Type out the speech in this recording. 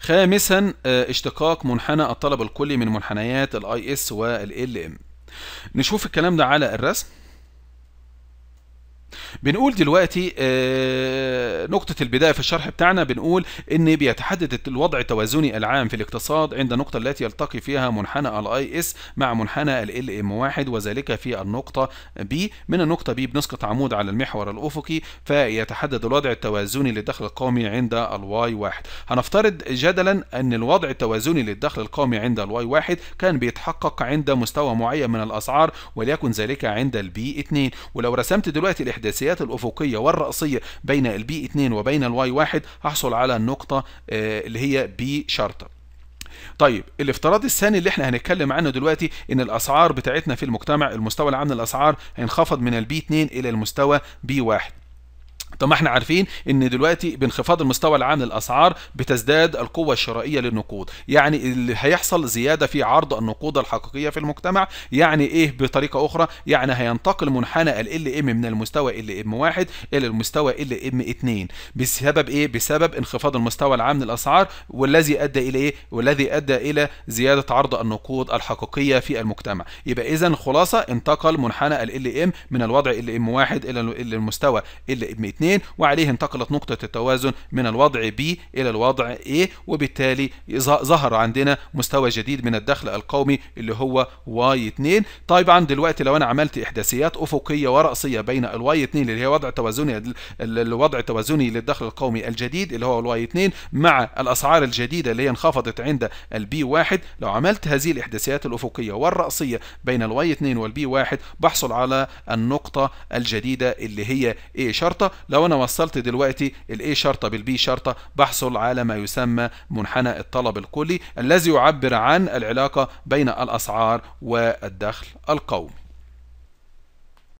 خامسا آه، اشتقاق منحنى الطلب الكلي من منحنيات الاي اس والال ام نشوف الكلام ده على الرسم بنقول دلوقتي آه، نقطة البداية في الشرح بتاعنا بنقول إن بيتحدد الوضع التوازني العام في الاقتصاد عند النقطة التي يلتقي فيها منحنى الاي اس مع منحنى ال ام 1 وذلك في النقطة B من النقطة B بنسقط عمود على المحور الأفقي فيتحدد الوضع التوازني للدخل القومي عند الواي 1 هنفترض جدلا أن الوضع التوازني للدخل القومي عند الواي 1 كان بيتحقق عند مستوى معين من الأسعار وليكن ذلك عند البي 2 ولو رسمت دلوقتي الإحداثيات الأفقية والرأسية بين البي 2 2 وبين الواي 1 هحصل على النقطة آه، اللي هي شرطة طيب الافتراض الثاني اللي احنا هنتكلم عنه دلوقتي ان الاسعار بتاعتنا في المجتمع المستوى العام للاسعار هينخفض من البي 2 الى المستوى بي 1 طب ما احنا عارفين ان دلوقتي بانخفاض المستوى العام للاسعار بتزداد القوه الشرائيه للنقود يعني اللي هيحصل زياده في عرض النقود الحقيقيه في المجتمع يعني ايه بطريقه اخرى يعني هينتقل منحنى ال ام من المستوى ال ام 1 الى المستوى ال ام 2 بسبب ايه بسبب انخفاض المستوى العام للاسعار والذي ادى الى ايه والذي ادى الى زياده عرض النقود الحقيقيه في المجتمع يبقى اذا خلاصه انتقل منحنى ال ام من الوضع ال ام 1 الى المستوى ال ام 2 2 وعليه انتقلت نقطة التوازن من الوضع B إلى الوضع A وبالتالي ظهر عندنا مستوى جديد من الدخل القومي اللي هو Y2 طيب عن دلوقتي لو أنا عملت إحداثيات أفقية ورأسية بين ال Y2 اللي هي وضع توازني الوضع التوازني للدخل القومي الجديد اللي هو ال Y2 مع الأسعار الجديدة اللي هي انخفضت عند ال B1 لو عملت هذه الإحداثيات الأفقية والرأسية بين ال Y2 وال B1 بحصل على النقطة الجديدة اللي هي A شرطة لو انا وصلت دلوقتي الاي شرطه بالبي شرطه بحصل على ما يسمى منحنى الطلب الكلي الذي يعبر عن العلاقه بين الاسعار والدخل القومي